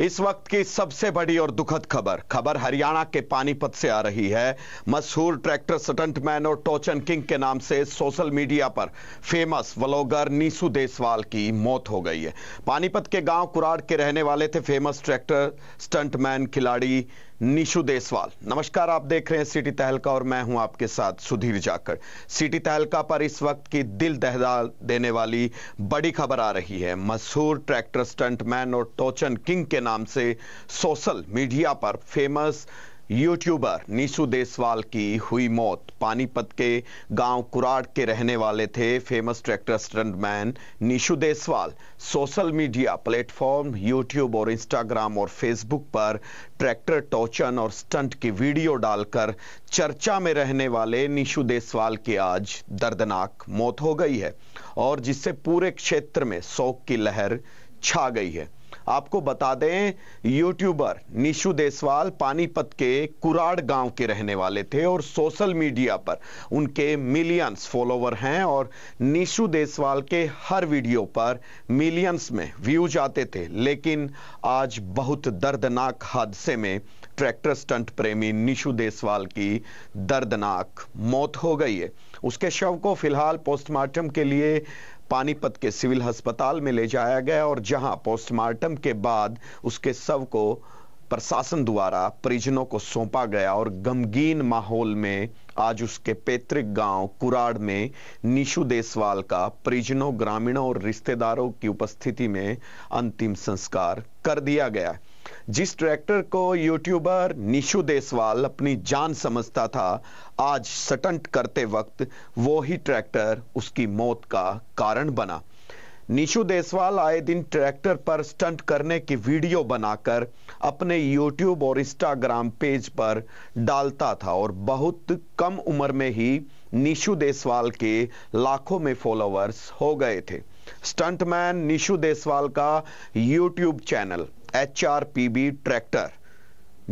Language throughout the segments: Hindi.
इस वक्त की सबसे बड़ी और दुखद खबर खबर हरियाणा के पानीपत से आ रही है मशहूर ट्रैक्टर स्टंटमैन और टोचन किंग के नाम से सोशल मीडिया पर फेमस व्लॉगर नीसू देसवाल की मौत हो गई है पानीपत के गांव कुराड़ के रहने वाले थे फेमस ट्रैक्टर स्टंटमैन खिलाड़ी निशु देसवाल नमस्कार आप देख रहे हैं सिटी तहलका और मैं हूं आपके साथ सुधीर जाकर सिटी तहलका पर इस वक्त की दिल दहला देने वाली बड़ी खबर आ रही है मशहूर ट्रैक्टर स्टंटमैन और टोचन किंग के नाम से सोशल मीडिया पर फेमस यूट्यूबर नीशु देसवाल की हुई मौत पानीपत के गांव कुराड़ के रहने वाले थे famous tractor stuntman Nishu Deswal social media platform YouTube और इंस्टाग्राम और फेसबुक पर ट्रैक्टर टोचन और स्टंट की वीडियो डालकर चर्चा में रहने वाले नीशु देसवाल की आज दर्दनाक मौत हो गई है और जिससे पूरे क्षेत्र में शोक की लहर छा गई है आपको बता दें यूट्यूबर निशु देसवाल पानीपत के कुराड़ गांव के रहने वाले थे और सोशल मीडिया पर उनके मिलियंस फॉलोवर हैं और निशु देसवाल के हर वीडियो पर मिलियंस में व्यूज आते थे लेकिन आज बहुत दर्दनाक हादसे में ट्रैक्टर स्टंट प्रेमी निशु देसवाल की दर्दनाक मौत हो गई है उसके शव को फिलहाल पोस्टमार्टम के लिए पानीपत के सिविल अस्पताल में ले जाया गया और जहां पोस्टमार्टम के बाद उसके शव को प्रशासन द्वारा परिजनों को सौंपा गया और गमगीन माहौल में आज उसके पैतृक गांव कुराड़ में निशु देसवाल का परिजनों ग्रामीणों और रिश्तेदारों की उपस्थिति में अंतिम संस्कार कर दिया गया जिस ट्रैक्टर को यूट्यूबर निशु देसवाल अपनी जान समझता था आज सटंट करते वक्त वो ही ट्रैक्टर उसकी मौत का कारण बना निशु देसवाल आए दिन ट्रैक्टर पर स्टंट करने की वीडियो बनाकर अपने यूट्यूब और इंस्टाग्राम पेज पर डालता था और बहुत कम उम्र में ही निशु देसवाल के लाखों में फॉलोअर्स हो गए थे स्टंटमैन निशु देसवाल का YouTube channel H R P B tractor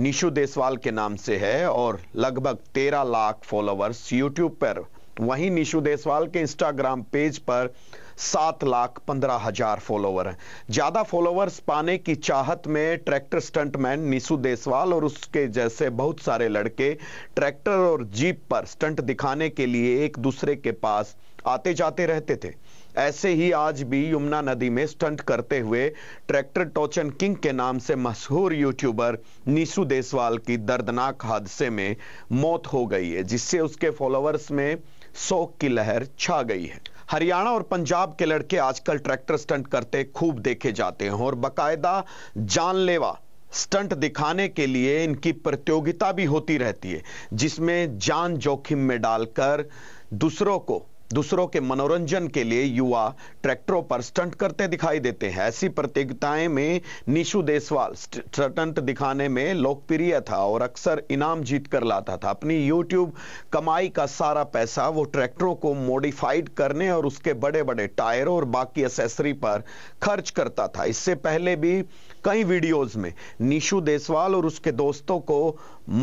Nishu Deswal के नाम से है और लगभग तेरह लाख फॉलोअर्स यूट्यूब पर वहीं निशु देसवाल के इंस्टाग्राम पेज पर सात लाख पंद्रह हजार फॉलोवर हैं ज़्यादा फॉलोवर्स पाने की चाहत में ट्रैक्टर स्टंटमैन नीसू देसवाल और उसके जैसे बहुत सारे लड़के ट्रैक्टर और जीप पर स्टंट दिखाने के लिए एक दूसरे के पास आते जाते रहते थे ऐसे ही आज भी यमुना नदी में स्टंट करते हुए ट्रैक्टर टोचन किंग के नाम से मशहूर यूट्यूबर नीसू देसवाल की दर्दनाक हादसे में मौत हो गई है जिससे उसके फॉलोअर्स में शोक की लहर छा गई है हरियाणा और पंजाब के लड़के आजकल ट्रैक्टर स्टंट करते खूब देखे जाते हैं और बकायदा जानलेवा स्टंट दिखाने के लिए इनकी प्रतियोगिता भी होती रहती है जिसमें जान जोखिम में डालकर दूसरों को दूसरों के मनोरंजन के लिए युवा ट्रैक्टरों पर स्टंट करते दिखाई देते हैं ऐसी प्रतियोगिताएं में निशु देसवाल स्टंट दिखाने में लोकप्रिय था और अक्सर इनाम जीत कर लाता था अपनी यूट्यूब कमाई का सारा पैसा वो ट्रैक्टरों को मॉडिफाइड करने और उसके बड़े बड़े टायरों और बाकी एसेसरी पर खर्च करता था इससे पहले भी कई वीडियोज में निशु देसवाल और उसके दोस्तों को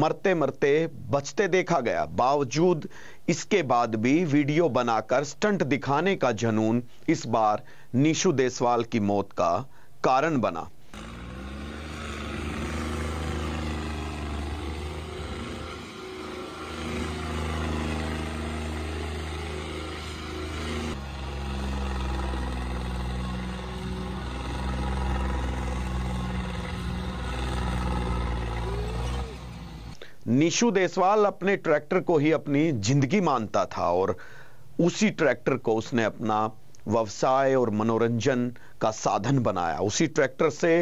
मरते मरते बचते देखा गया बावजूद इसके बाद भी वीडियो बनाकर स्टंट दिखाने का जनून इस बार निशु देसवाल की मौत का कारण बना निशु देसवाल अपने ट्रैक्टर को ही अपनी जिंदगी मानता था और उसी ट्रैक्टर को उसने अपना व्यवसाय और मनोरंजन का साधन बनाया उसी ट्रैक्टर से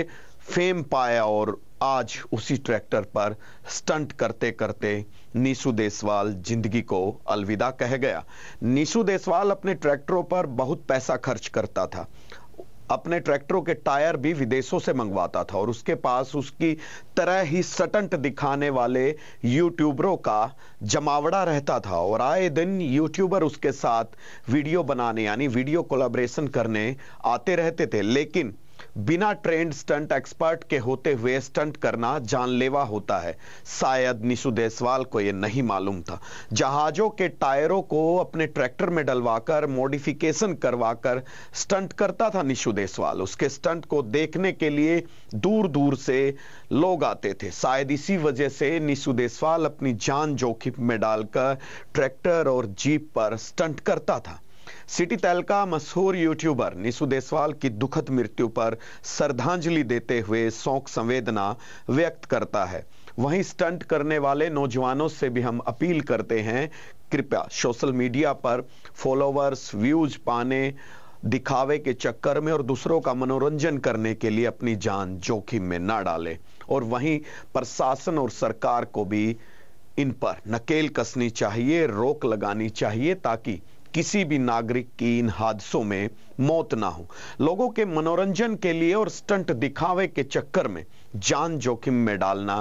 फेम पाया और आज उसी ट्रैक्टर पर स्टंट करते करते नीशु देसवाल जिंदगी को अलविदा कह गया निशु देसवाल अपने ट्रैक्टरों पर बहुत पैसा खर्च करता था अपने ट्रैक्टरों के टायर भी विदेशों से मंगवाता था और उसके पास उसकी तरह ही सटंट दिखाने वाले यूट्यूबरों का जमावड़ा रहता था और आए दिन यूट्यूबर उसके साथ वीडियो बनाने यानी वीडियो कोलाब्रेशन करने आते रहते थे लेकिन बिना ट्रेंड स्टंट एक्सपर्ट के होते हुए स्टंट करना जानलेवा होता है शायद निशु देसवाल को यह नहीं मालूम था जहाजों के टायरों को अपने ट्रैक्टर में डलवाकर मॉडिफिकेशन करवाकर स्टंट करता था निशु देसवाल उसके स्टंट को देखने के लिए दूर दूर से लोग आते थे शायद इसी वजह से निशु देसवाल अपनी जान जोखिम में डालकर ट्रैक्टर और जीप पर स्टंट करता था सिटी तैल का मशहूर यूट्यूबर निशु देसवाल की दुखद मृत्यु पर श्रद्धांजलि देते हुए शोक संवेदना व्यक्त करता है वहीं स्टंट करने वाले नौजवानों से भी हम अपील करते हैं कृपया सोशल मीडिया पर फॉलोवर्स व्यूज पाने दिखावे के चक्कर में और दूसरों का मनोरंजन करने के लिए अपनी जान जोखिम में ना डालें और वहीं प्रशासन और सरकार को भी इन पर नकेल कसनी चाहिए रोक लगानी चाहिए ताकि किसी भी नागरिक की इन हादसों में मौत ना हो लोगों के मनोरंजन के लिए और स्टंट दिखावे के चक्कर में जान जोखिम में डालना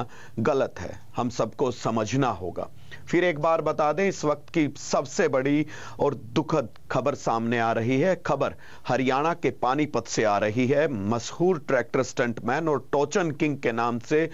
गलत है हम सबको समझना होगा फिर एक बार बता दें इस वक्त की सबसे बड़ी और दुखद खबर सामने आ रही है खबर हरियाणा के पानीपत से आ रही है मशहूर ट्रैक्टर स्टंटमैन और टोचन किंग के नाम से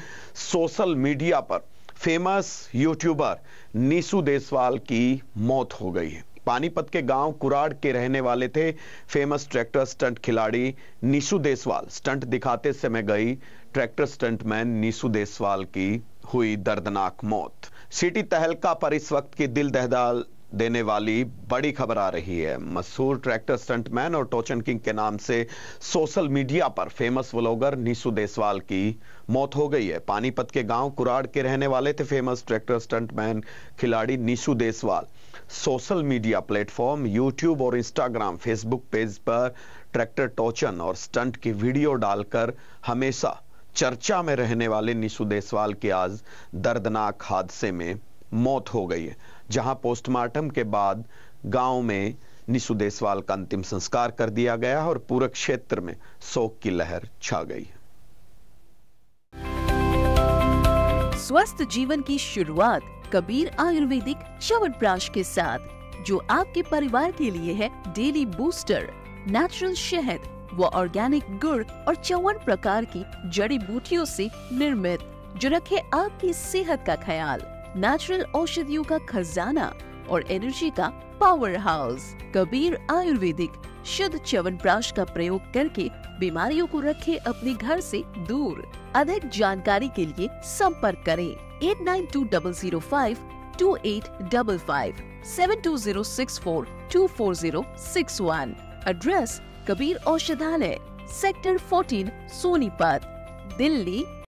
सोशल मीडिया पर फेमस यूट्यूबर नीसू देसवाल की मौत हो गई है पानीपत के गांव कुराड़ के रहने वाले थे फेमस ट्रैक्टर स्टंट खिलाड़ी निशु देसवाल स्टंट दिखाते समय गई ट्रैक्टर स्टंटमैन निशु देसवाल की हुई दर्दनाक मौत सिटी तहलका पर इस वक्त की दिल दहदाल देने वाली बड़ी खबर आ रही है मशहूर ट्रैक्टर स्टंटमैन और टोचन किंग के नाम से सोशल मीडिया पर फेमस व्लॉगर नीसू देसवाल की मौत हो गई है पानीपत के गांव कुराड़ के रहने वाले थे फेमस ट्रैक्टर स्टंटमैन खिलाड़ी Nishu Deswal social media platform YouTube और इंस्टाग्राम फेसबुक पेज पर ट्रैक्टर टोचन और स्टंट की वीडियो डालकर हमेशा चर्चा में रहने वाले निशु देसवाल के आज दर्दनाक हादसे में मौत हो गई है जहां पोस्टमार्टम के बाद गांव में निशु देसवाल का अंतिम संस्कार कर दिया गया और पूरे क्षेत्र में शोक की लहर छा गई है स्वस्थ जीवन की शुरुआत कबीर आयुर्वेदिक प्राश के साथ जो आपके परिवार के लिए है डेली बूस्टर नेचुरल शहद व ऑर्गेनिक गुड़ और चौवन प्रकार की जड़ी बूटियों से निर्मित जो रखे आपकी सेहत का ख्याल नेचुरल औषधियों का खजाना और एनर्जी का पावर हाउस कबीर आयुर्वेदिक शुद्ध प्राश का प्रयोग करके बीमारियों को रखे अपने घर से दूर अधिक जानकारी के लिए संपर्क करें eight nine two double zero five two eight double five seven two zero six four two four zero six one address Kabir औषधालय सेक्टर फोर्टीन सोनीपत दिल्ली